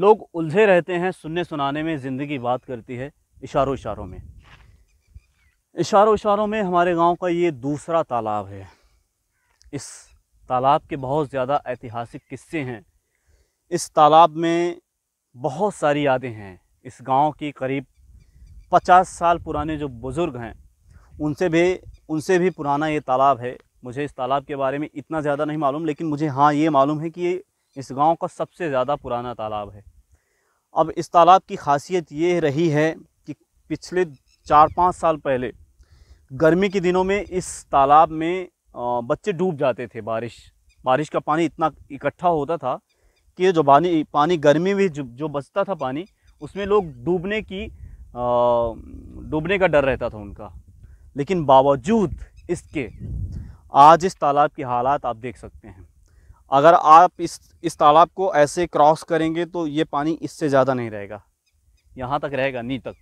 लोग उलझे रहते हैं सुनने सुनाने में ज़िंदगी बात करती है इशारों इशारों में इशारों इशारों में हमारे गांव का ये दूसरा तालाब है इस तालाब के बहुत ज़्यादा ऐतिहासिक किस्से हैं इस तालाब में बहुत सारी यादें हैं इस गांव की करीब पचास साल पुराने जो बुज़ुर्ग हैं उनसे भी उनसे भी पुराना ये तालाब है मुझे इस तालाब के बारे में इतना ज़्यादा नहीं मालूम लेकिन मुझे हाँ ये मालूम है कि ये इस गांव का सबसे ज़्यादा पुराना तालाब है अब इस तालाब की खासियत ये रही है कि पिछले चार पाँच साल पहले गर्मी के दिनों में इस तालाब में बच्चे डूब जाते थे बारिश बारिश का पानी इतना इकट्ठा होता था कि जो पानी पानी गर्मी में जो, जो बचता था पानी उसमें लोग डूबने की डूबने का डर रहता था उनका लेकिन बावजूद इसके आज इस तालाब की हालात आप देख सकते हैं अगर आप इस इस तालाब को ऐसे क्रॉस करेंगे तो ये पानी इससे ज़्यादा नहीं रहेगा यहाँ तक रहेगा नी तक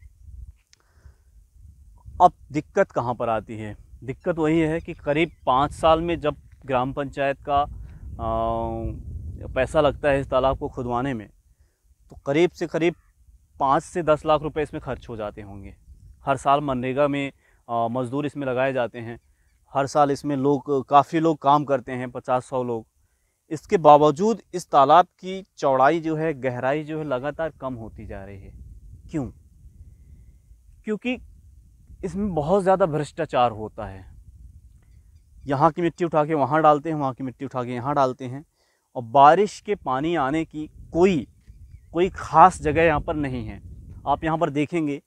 अब दिक्कत कहाँ पर आती है दिक्कत वही है कि करीब पाँच साल में जब ग्राम पंचायत का आ, पैसा लगता है इस तालाब को खुदवाने में तो करीब से करीब पाँच से दस लाख रुपए इसमें खर्च हो जाते होंगे हर साल मनरेगा में मज़दूर इसमें लगाए जाते हैं हर साल इसमें लोग काफ़ी लोग काम करते हैं पचास सौ लोग इसके बावजूद इस तालाब की चौड़ाई जो है गहराई जो है लगातार कम होती जा रही है क्यों क्योंकि इसमें बहुत ज़्यादा भ्रष्टाचार होता है यहाँ की मिट्टी उठा के वहाँ डालते हैं वहाँ की मिट्टी उठा के यहाँ डालते हैं और बारिश के पानी आने की कोई कोई ख़ास जगह यहाँ पर नहीं है आप यहाँ पर देखेंगे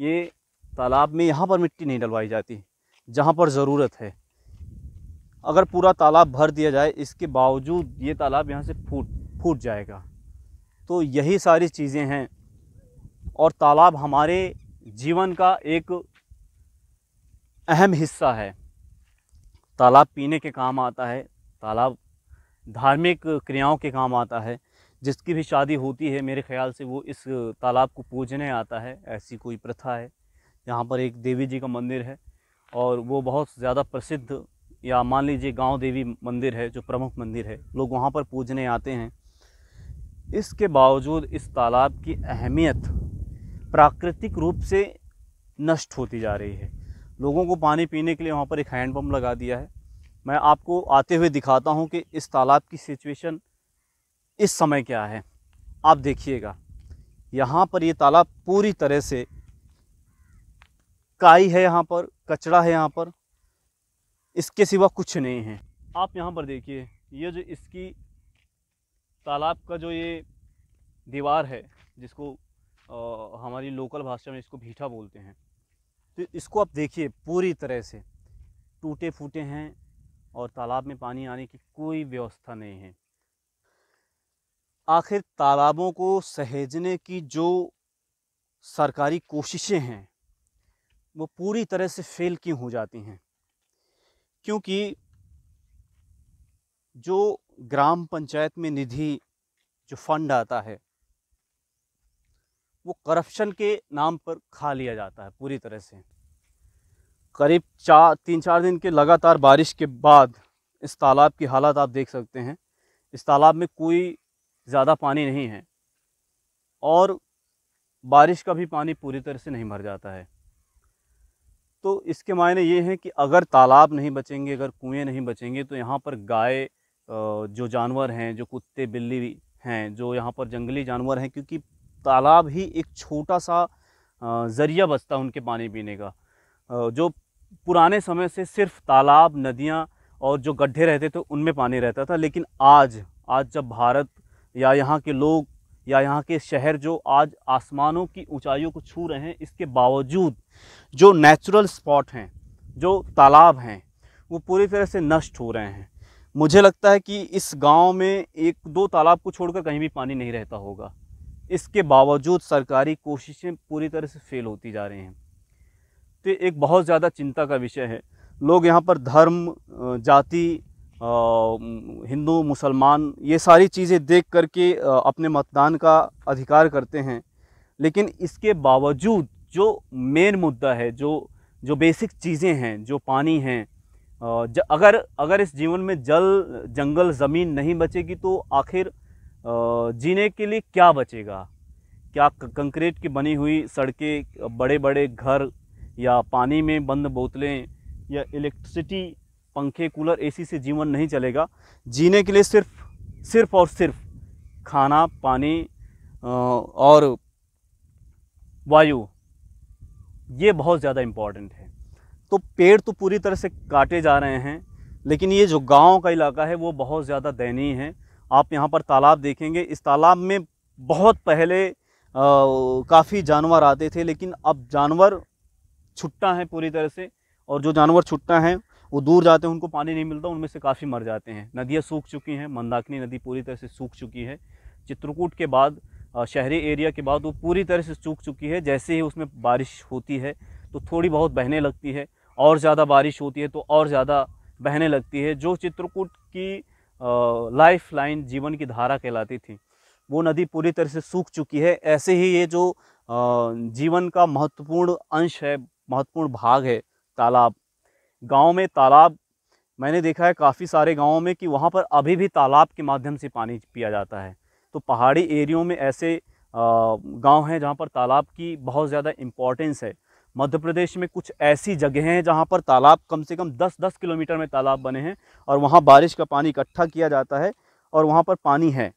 ये तालाब में यहाँ पर मिट्टी नहीं डलवाई जाती जहाँ पर ज़रूरत है अगर पूरा तालाब भर दिया जाए इसके बावजूद ये तालाब यहाँ से फूट फूट जाएगा तो यही सारी चीज़ें हैं और तालाब हमारे जीवन का एक अहम हिस्सा है तालाब पीने के काम आता है तालाब धार्मिक क्रियाओं के काम आता है जिसकी भी शादी होती है मेरे ख्याल से वो इस तालाब को पूजने आता है ऐसी कोई प्रथा है यहाँ पर एक देवी जी का मंदिर है और वो बहुत ज़्यादा प्रसिद्ध या मान लीजिए गांव देवी मंदिर है जो प्रमुख मंदिर है लोग वहाँ पर पूजने आते हैं इसके बावजूद इस तालाब की अहमियत प्राकृतिक रूप से नष्ट होती जा रही है लोगों को पानी पीने के लिए वहाँ पर एक हैंड लगा दिया है मैं आपको आते हुए दिखाता हूँ कि इस तालाब की सिचुएशन इस समय क्या है आप देखिएगा यहाँ पर ये तालाब पूरी तरह से काई है यहाँ पर कचड़ा है यहाँ पर इसके सिवा कुछ नहीं है आप यहाँ पर देखिए ये जो इसकी तालाब का जो ये दीवार है जिसको आ, हमारी लोकल भाषा में इसको भीठा बोलते हैं तो इसको आप देखिए पूरी तरह से टूटे फूटे हैं और तालाब में पानी आने की कोई व्यवस्था नहीं है आखिर तालाबों को सहेजने की जो सरकारी कोशिशें हैं वो पूरी तरह से फेल क्यों हो जाती हैं क्योंकि जो ग्राम पंचायत में निधि जो फंड आता है वो करप्शन के नाम पर खा लिया जाता है पूरी तरह से करीब चार तीन चार दिन के लगातार बारिश के बाद इस तालाब की हालत आप देख सकते हैं इस तालाब में कोई ज़्यादा पानी नहीं है और बारिश का भी पानी पूरी तरह से नहीं भर जाता है तो इसके मायने ये हैं कि अगर तालाब नहीं बचेंगे अगर कुएँ नहीं बचेंगे तो यहाँ पर गाय जो जानवर हैं जो कुत्ते बिल्ली हैं जो यहाँ पर जंगली जानवर हैं क्योंकि तालाब ही एक छोटा सा ज़रिया बचता उनके पानी पीने का जो पुराने समय से सिर्फ तालाब नदियाँ और जो गड्ढे रहते थे उनमें पानी रहता था लेकिन आज आज जब भारत या यहाँ के लोग या यहाँ के शहर जो आज आसमानों की ऊंचाइयों को छू रहे हैं इसके बावजूद जो नेचुरल स्पॉट हैं जो तालाब हैं वो पूरी तरह से नष्ट हो रहे हैं मुझे लगता है कि इस गांव में एक दो तालाब को छोड़कर कहीं भी पानी नहीं रहता होगा इसके बावजूद सरकारी कोशिशें पूरी तरह से फेल होती जा रही हैं तो एक बहुत ज़्यादा चिंता का विषय है लोग यहाँ पर धर्म जाति हिंदू मुसलमान ये सारी चीज़ें देख करके अपने मतदान का अधिकार करते हैं लेकिन इसके बावजूद जो मेन मुद्दा है जो जो बेसिक चीज़ें हैं जो पानी हैं अगर अगर इस जीवन में जल जंगल ज़मीन नहीं बचेगी तो आखिर जीने के लिए क्या बचेगा क्या कंक्रीट की बनी हुई सड़कें बड़े बड़े घर या पानी में बंद बोतलें या इलेक्ट्रिसिटी पंखे कूलर एसी से जीवन नहीं चलेगा जीने के लिए सिर्फ सिर्फ और सिर्फ खाना पानी और वायु ये बहुत ज़्यादा इम्पॉर्टेंट है तो पेड़ तो पूरी तरह से काटे जा रहे हैं लेकिन ये जो गांव का इलाका है वो बहुत ज़्यादा दयनीय है आप यहाँ पर तालाब देखेंगे इस तालाब में बहुत पहले काफ़ी जानवर आते थे लेकिन अब जानवर छुट्टा है पूरी तरह से और जो जानवर छुट्टा है वो दूर जाते हैं उनको पानी नहीं मिलता उनमें से काफ़ी मर जाते हैं नदियाँ सूख चुकी हैं मंदाकिनी नदी पूरी तरह से सूख चुकी है चित्रकूट के बाद शहरी एरिया के बाद वो पूरी तरह से सूख चुकी है जैसे ही उसमें बारिश होती है तो थोड़ी बहुत बहने लगती है और ज़्यादा बारिश होती है तो और ज़्यादा बहने लगती है जो चित्रकूट की लाइफ लाइन जीवन की धारा कहलाती थी वो नदी पूरी तरह से सूख चुकी है ऐसे ही ये जो जीवन का महत्वपूर्ण अंश है महत्वपूर्ण भाग है तालाब गाँव में तालाब मैंने देखा है काफ़ी सारे गाँवों में कि वहाँ पर अभी भी तालाब के माध्यम से पानी पिया जाता है तो पहाड़ी एरियो में ऐसे गांव हैं जहाँ पर तालाब की बहुत ज़्यादा इम्पॉर्टेंस है मध्य प्रदेश में कुछ ऐसी जगह हैं जहाँ पर तालाब कम से कम 10-10 किलोमीटर में तालाब बने हैं और वहाँ बारिश का पानी इकट्ठा किया जाता है और वहाँ पर पानी है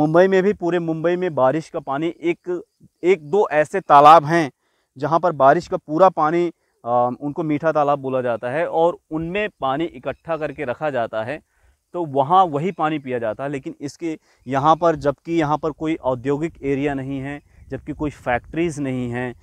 मुंबई में भी पूरे मुंबई में बारिश का पानी एक एक दो ऐसे तालाब हैं जहाँ पर बारिश का पूरा पानी उनको मीठा तालाब बोला जाता है और उनमें पानी इकट्ठा करके रखा जाता है तो वहाँ वही पानी पिया जाता है लेकिन इसके यहाँ पर जबकि यहाँ पर कोई औद्योगिक एरिया नहीं है जबकि कोई फैक्ट्रीज़ नहीं हैं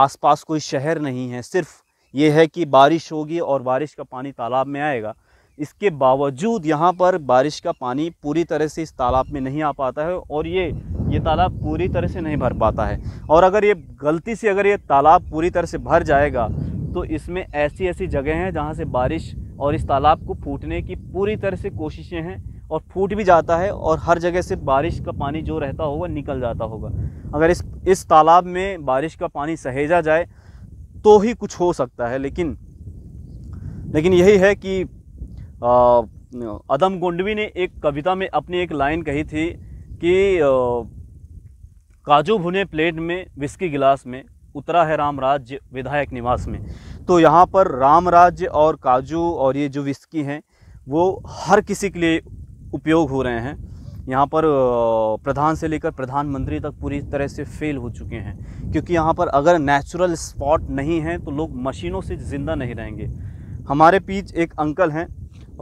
आसपास कोई शहर नहीं है सिर्फ ये है कि बारिश होगी और बारिश का पानी तालाब में आएगा इसके बावजूद यहाँ पर बारिश का पानी पूरी तरह से इस तालाब में नहीं आ पाता है और ये ये तालाब पूरी तरह से नहीं भर पाता है और अगर ये गलती से अगर ये तालाब पूरी तरह से भर जाएगा तो इसमें ऐसी ऐसी जगह हैं जहाँ से बारिश और इस तालाब को फूटने की पूरी तरह से कोशिशें हैं और फूट भी जाता है और हर जगह से बारिश का पानी जो रहता होगा निकल जाता होगा अगर इस इस तालाब में बारिश का पानी सहेजा जाए तो ही कुछ हो सकता है लेकिन लेकिन यही है कि अदम गोंडवी ने एक कविता में अपनी एक लाइन कही थी कि काजू भुने प्लेट में विस्की गिलास में उतरा है राम राज्य विधायक निवास में तो यहाँ पर राम राज्य और काजू और ये जो विस्की हैं वो हर किसी के लिए उपयोग हो रहे हैं यहाँ पर प्रधान से लेकर प्रधानमंत्री तक पूरी तरह से फेल हो चुके हैं क्योंकि यहाँ पर अगर नेचुरल स्पॉट नहीं है तो लोग मशीनों से ज़िंदा नहीं रहेंगे हमारे पीछे एक अंकल हैं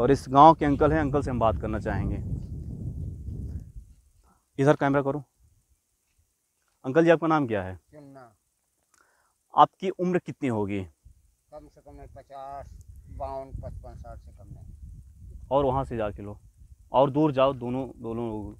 और इस गांव के अंकल हैं अंकल से हम बात करना चाहेंगे इधर कैमरा करो अंकल जी आपका नाम क्या है आपकी उम्र कितनी होगी कम से कम पचास बावन पचपन साठ से कम और वहाँ से जा लो और दूर जाओ दोनों दोनों लोग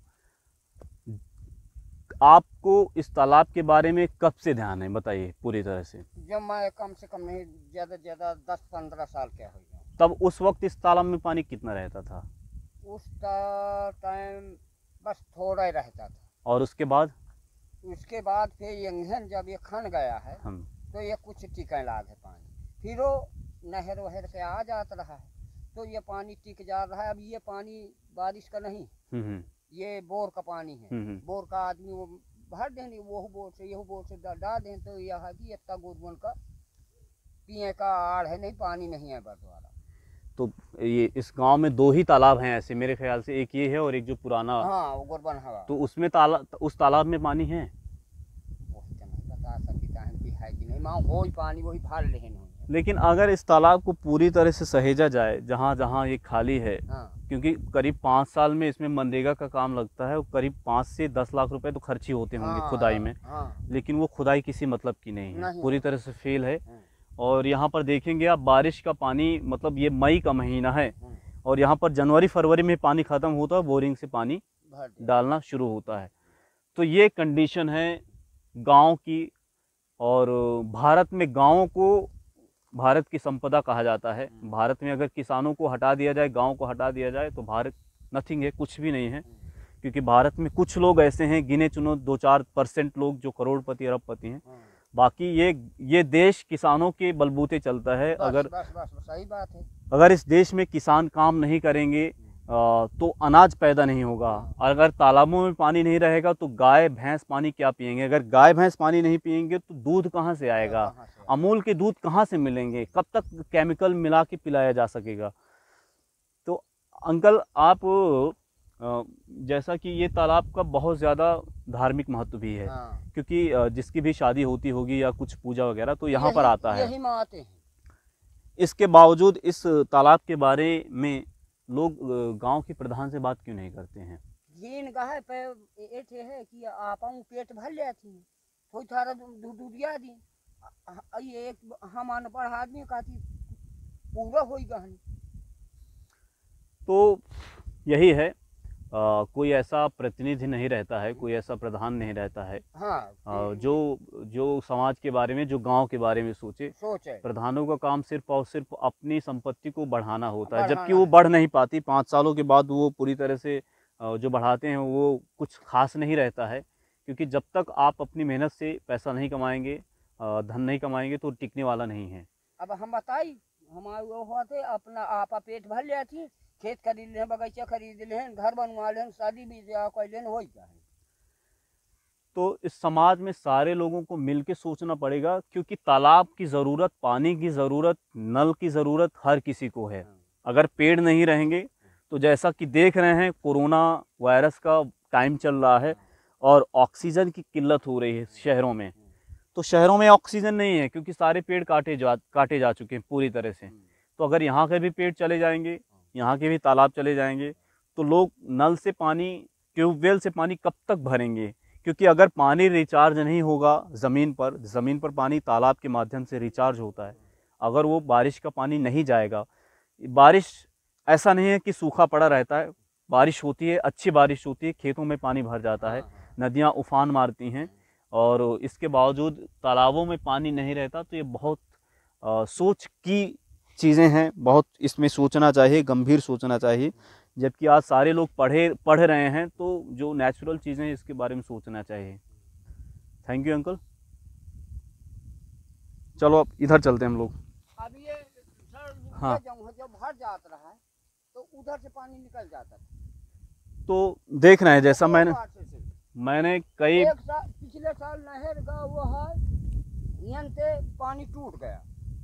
आपको इस तालाब के बारे में कब से ध्यान है बताइए पूरी तरह से जब मैं कम से कम नहीं ज़्यादा से ज़्यादा दस पंद्रह साल क्या हुई तब उस वक्त इस तालाब में पानी कितना रहता था उस टाइम बस थोड़ा ही रहता था और उसके बाद उसके बाद फिर यंगन जब ये खन गया है तो ये कुछ टिकन लाग है पानी फिर वो नहर वहर से आ जाता रहा है तो ये पानी टिक जा रहा है अब ये पानी बारिश का नहीं, हम्म, हम्म। ये बोर का पानी है हम्म, बोर का आदमी वो भर दे वो बोर से यही बोर से डा दें तो यह है कि इतना गुदगुन का पिए का आड़ है नहीं पानी नहीं है वाला तो ये इस गांव में दो ही तालाब हैं ऐसे मेरे ख्याल से एक ये है और एक जो पुराना हाँ, वो तो उसमें ताला उस तालाब में पानी है तो लेकिन अगर इस तालाब को पूरी तरह से सहेजा जाए जहाँ जहाँ ये खाली है हाँ। क्योंकि करीब पाँच साल में इसमें मनरेगा का काम लगता है करीब पाँच से दस लाख रुपए तो खर्च ही होते होंगे हाँ, खुदाई में हाँ। लेकिन वो खुदाई किसी मतलब की नहीं है पूरी तरह से फेल है हाँ। और यहाँ पर देखेंगे आप बारिश का पानी मतलब ये मई का महीना है हम्म। और यहाँ पर जनवरी फरवरी में पानी ख़त्म होता है बोरिंग से पानी डालना शुरू होता है तो ये कंडीशन है गांव की और भारत में गाँव को भारत की संपदा कहा जाता है हम्म। भारत में अगर किसानों को हटा दिया जाए गाँव को हटा दिया जाए तो भारत नथिंग है कुछ भी नहीं है हम्म। क्योंकि भारत में कुछ लोग ऐसे हैं गिने चुनो दो चार परसेंट लोग जो करोड़पति अरबपति हैं बाकी ये ये देश किसानों के बलबूते चलता है बास, अगर बास, बास, बास, सही बात है अगर इस देश में किसान काम नहीं करेंगे आ, तो अनाज पैदा नहीं होगा अगर तालाबों में पानी नहीं रहेगा तो गाय भैंस पानी क्या पियेंगे अगर गाय भैंस पानी नहीं पियेंगे तो दूध कहाँ से आएगा अमूल के दूध कहाँ से मिलेंगे कब तक केमिकल मिला के पिलाया जा सकेगा तो अंकल आप जैसा कि ये तालाब का बहुत ज़्यादा धार्मिक महत्व भी है हाँ। क्योंकि जिसकी भी शादी होती होगी या कुछ पूजा वगैरह तो यहाँ पर आता है यही आते हैं इसके बावजूद इस तालाब के बारे में लोग गांव के प्रधान से बात क्यों नहीं करते हैं ये है पे है कि आप पेट भर जाती थोड़ी थारा डूबिया दी ये एक हम अनपढ़ आदमी का पूरा हो गहनी तो यही है आ, कोई ऐसा प्रतिनिधि नहीं रहता है कोई ऐसा प्रधान नहीं रहता है हाँ, आ, जो जो समाज के बारे में जो गांव के बारे में सोचे सोचे प्रधानों का काम सिर्फ और सिर्फ अपनी संपत्ति को बढ़ाना होता बढ़ाना है जबकि वो बढ़ नहीं पाती पाँच सालों के बाद वो पूरी तरह से जो बढ़ाते हैं वो कुछ खास नहीं रहता है क्योंकि जब तक आप अपनी मेहनत से पैसा नहीं कमाएंगे धन नहीं कमाएंगे तो टिकने वाला नहीं है अब हम बताई हमारे अपना आपा पेट भर जाती खेत खरीद लें बगीचा खरीद लें घर बनवा लें शादी भी कर लें हो ही जाए तो इस समाज में सारे लोगों को मिल के सोचना पड़ेगा क्योंकि तालाब की ज़रूरत पानी की ज़रूरत नल की ज़रूरत हर किसी को है हाँ। अगर पेड़ नहीं रहेंगे तो जैसा कि देख रहे हैं कोरोना वायरस का टाइम चल रहा है और ऑक्सीजन की किल्लत हो रही है शहरों में तो शहरों में ऑक्सीजन नहीं है क्योंकि सारे पेड़ काटे जा काटे जा चुके हैं पूरी तरह से हाँ। तो अगर यहाँ के भी पेड़ चले जाएंगे यहाँ के भी तालाब चले जाएंगे तो लोग नल से पानी ट्यूबवेल से पानी कब तक भरेंगे क्योंकि अगर पानी रिचार्ज नहीं होगा ज़मीन पर ज़मीन पर पानी तालाब के माध्यम से रिचार्ज होता है अगर वो बारिश का पानी नहीं जाएगा बारिश ऐसा नहीं है कि सूखा पड़ा रहता है बारिश होती है अच्छी बारिश होती है खेतों में पानी भर जाता है नदियाँ उफान मारती हैं और इसके बावजूद तालाबों में पानी नहीं रहता तो ये बहुत आ, सोच की चीज़ें हैं बहुत इसमें सोचना चाहिए गंभीर सोचना चाहिए जबकि आज सारे लोग पढ़े पढ़ रहे हैं तो जो नेचुरल चीज़ें हैं इसके बारे में सोचना चाहिए थैंक यू अंकल चलो अब इधर चलते हैं हम लोग अब ये हाँ जब भर जात रहा है तो उधर से पानी निकल जाता है तो देख रहे हैं जैसा तो मैंने मैंने कई सा, पिछले साल नहर का वो है पानी टूट गया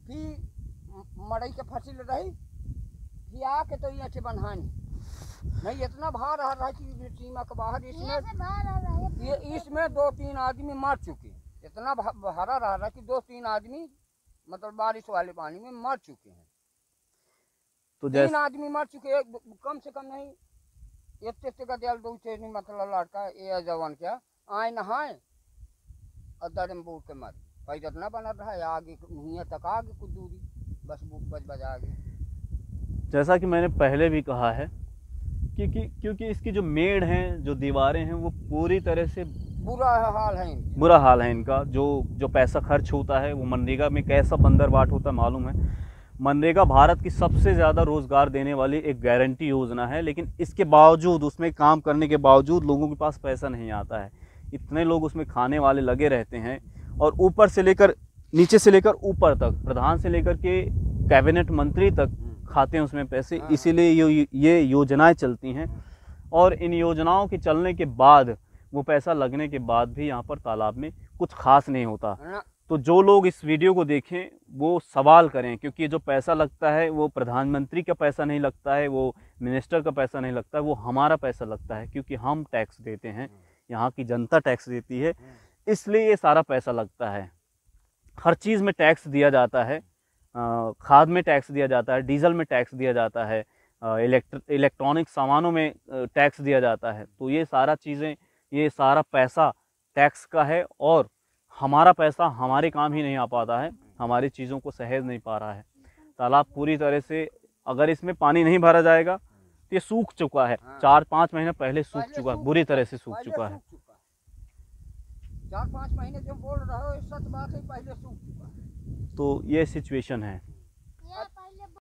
फिर मड़ई के फसल रही खिया के तो यहाँ से बनहानी नहीं इतना भार आ रहा है कि सीमा के बाहर इसमें ये इसमें दो तीन आदमी मर चुके इतना भारा रह रहा है कि दो तीन आदमी मतलब बारिश वाले पानी में मर चुके हैं तो तीन आदमी मर चुके हैं कम से कम नहीं इतने इतने का दियाल दो चेनी मतलब लड़का ये जवान क्या आए नहाए और दर में बूट के मर पैदल ना बना रहा है आगे यहाँ तक आगे कुछ दूरी बस बज बजा गए जैसा कि मैंने पहले भी कहा है क्योंकि क्योंकि इसकी जो मेड़ हैं जो दीवारें हैं वो पूरी तरह से बुरा हाल है बुरा हाल है इनका जो जो पैसा खर्च होता है वो मनरेगा में कैसा बंदर बाट होता है मालूम है मनरेगा भारत की सबसे ज़्यादा रोज़गार देने वाली एक गारंटी योजना है लेकिन इसके बावजूद उसमें काम करने के बावजूद लोगों के पास पैसा नहीं आता है इतने लोग उसमें खाने वाले लगे रहते हैं और ऊपर से लेकर नीचे से लेकर ऊपर तक प्रधान से लेकर के कैबिनेट मंत्री तक हम्म। खाते हैं उसमें पैसे हाँ। इसीलिए ये ये योजनाएं चलती हैं और इन योजनाओं के चलने के बाद वो पैसा लगने के बाद भी यहाँ पर तालाब में कुछ खास नहीं होता हाँ। तो जो लोग इस वीडियो को देखें वो सवाल करें क्योंकि जो पैसा लगता है वो प्रधानमंत्री का पैसा नहीं लगता है वो मिनिस्टर का पैसा नहीं लगता है वो हमारा पैसा लगता है क्योंकि हम टैक्स देते हैं हाँ। यहाँ की जनता टैक्स देती है इसलिए ये सारा पैसा लगता है हर चीज़ में टैक्स दिया जाता है खाद में टैक्स दिया जाता है डीजल में टैक्स दिया जाता है इलेक्ट्रॉनिक सामानों में टैक्स दिया जाता है तो ये सारा चीज़ें ये सारा पैसा टैक्स का है और हमारा पैसा हमारे काम ही नहीं आ पाता है हमारी चीज़ों को सहेज नहीं पा रहा है तालाब पूरी तरह से अगर इसमें पानी नहीं भरा जाएगा तो ये सूख चुका है चार पाँच महीना पहले सूख चुका है बुरी तरह से सूख चुका है चार पाँच महीने जब बोल रहे हो सच बात है पहले सूख चुका है तो ये सिचुएशन है